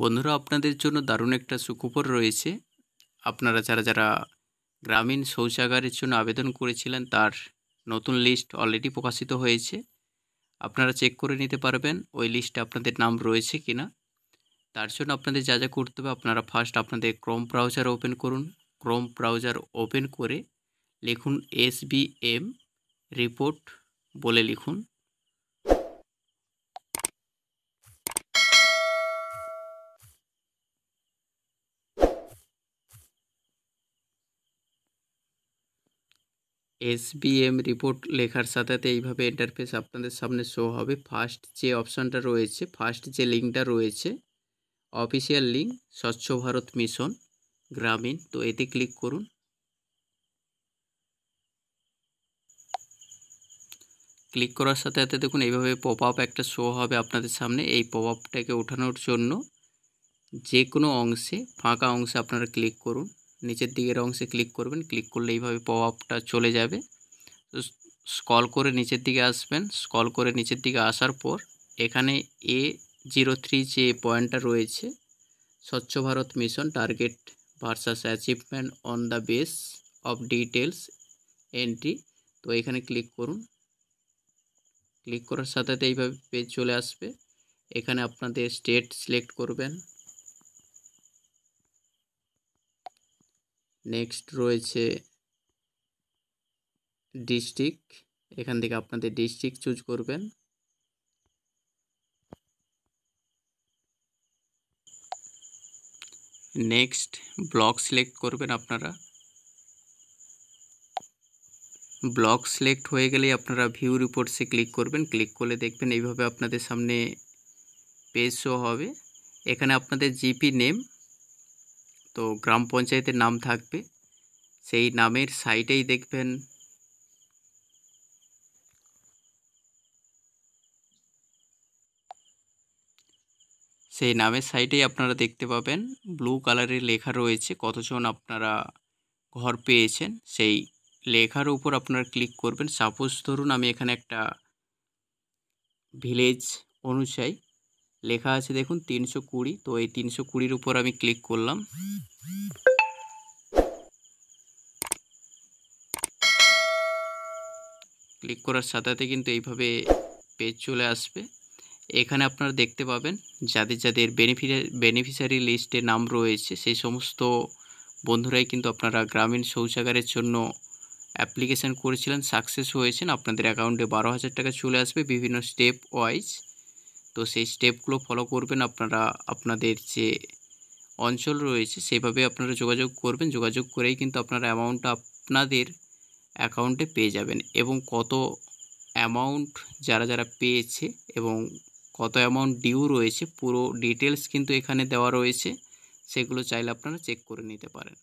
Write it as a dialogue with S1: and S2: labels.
S1: বন্ধুরা আপনাদের জন্য দারুণ একটা সুখবর রয়েছে আপনারা যারা যারা গ্রামীণ শৌচাগারের জন্য আবেদন করেছিলেন তার নতুন লিস্ট অলরেডি প্রকাশিত হয়েছে আপনারা চেক করে নিতে পারবেন ওই লিস্টে আপনাদের নাম রয়েছে কি না তার জন্য আপনাদের যা যা করতে হবে আপনারা ফার্স্ট আপনাদের ক্রোম ব্রাউজার ওপেন করুন ক্রোম ব্রাউজার ওপেন করে লিখুন এস বি এম রিপোর্ট বলে লিখুন এসবিএম রিপোর্ট লেখার সাথে সাথে এইভাবে ইন্টারফেস আপনাদের সামনে শো হবে ফার্স্ট যে অপশানটা রয়েছে ফার্স্ট যে লিঙ্কটা রয়েছে অফিসিয়াল লিঙ্ক স্বচ্ছ ভারত মিশন গ্রামীণ তো এতে ক্লিক করুন ক্লিক করার সাথে সাথে দেখুন এইভাবে পপ আপ একটা শো হবে আপনাদের সামনে এই পপ আপটাকে ওঠানোর জন্য যে কোনো অংশে ফাঁকা অংশে আপনারা ক্লিক করুন নিচের দিকের অংশে ক্লিক করবেন ক্লিক করলে এইভাবে পপ আপটা চলে যাবে স্কল করে নিচের দিকে আসবেন স্কল করে নিচের দিকে আসার পর এখানে এ জিরো থ্রি যে পয়েন্টটা রয়েছে স্বচ্ছ Bharat mission target versus achievement on the base of details entry তো এখানে ক্লিক করুন ক্লিক করার সাথে এইভাবে পেজ চলে আসবে এখানে আপনাদের স্টেট সিলেক্ট করবেন নেক্সট রয়েছে ডিস্ট্রিক্ট এখান থেকে আপনাদের ডিস্ট্রিক্ট চুজ করবেন নেক্সট ব্লক সিলেক্ট করবেন আপনারা ব্লক সিলেক্ট হয়ে গেলেই আপনারা ভিউ রিপোর্টসে ক্লিক করবেন ক্লিক করলে দেখবেন এইভাবে আপনাদের সামনে পেজ শো হবে এখানে আপনাদের জিপি নেম তো গ্রাম পঞ্চায়েতের নাম থাকবে সেই নামের সাইটেই দেখবেন সেই নামের সাইটেই আপনারা দেখতে পাবেন ব্লু কালারের লেখা রয়েছে কতজন আপনারা ঘর পেয়েছেন সেই লেখার উপর আপনারা ক্লিক করবেন সাপোজ ধরুন আমি এখানে একটা ভিলেজ অনুযায়ী লেখা আছে দেখুন তিনশো কুড়ি তো এই তিনশো কুড়ির উপর আমি ক্লিক করলাম ক্লিক করার সাথে সাথে কিন্তু এইভাবে পেজ চলে আসবে এখানে আপনারা দেখতে পাবেন যাদের যাদের বেনিফিশারি লিস্টে নাম রয়েছে সেই সমস্ত বন্ধুরাই কিন্তু আপনারা গ্রামীণ শৌচাগারের জন্য অ্যাপ্লিকেশান করেছিলেন সাকসেস হয়েছেন আপনাদের অ্যাকাউন্টে বারো হাজার টাকা চলে আসবে বিভিন্ন স্টেপ ওয়াইজ তো সেই স্টেপগুলো ফলো করবেন আপনারা আপনাদের যে অঞ্চল রয়েছে সেভাবে আপনারা যোগাযোগ করবেন যোগাযোগ করেই কিন্তু আপনারা অ্যামাউন্টটা আপনাদের অ্যাকাউন্টে পেয়ে যাবেন এবং কত অ্যামাউন্ট যারা যারা পেয়েছে এবং কত অ্যামাউন্ট ডিউ রয়েছে পুরো ডিটেলস কিন্তু এখানে দেওয়া রয়েছে সেগুলো চাইলে আপনারা চেক করে নিতে পারেন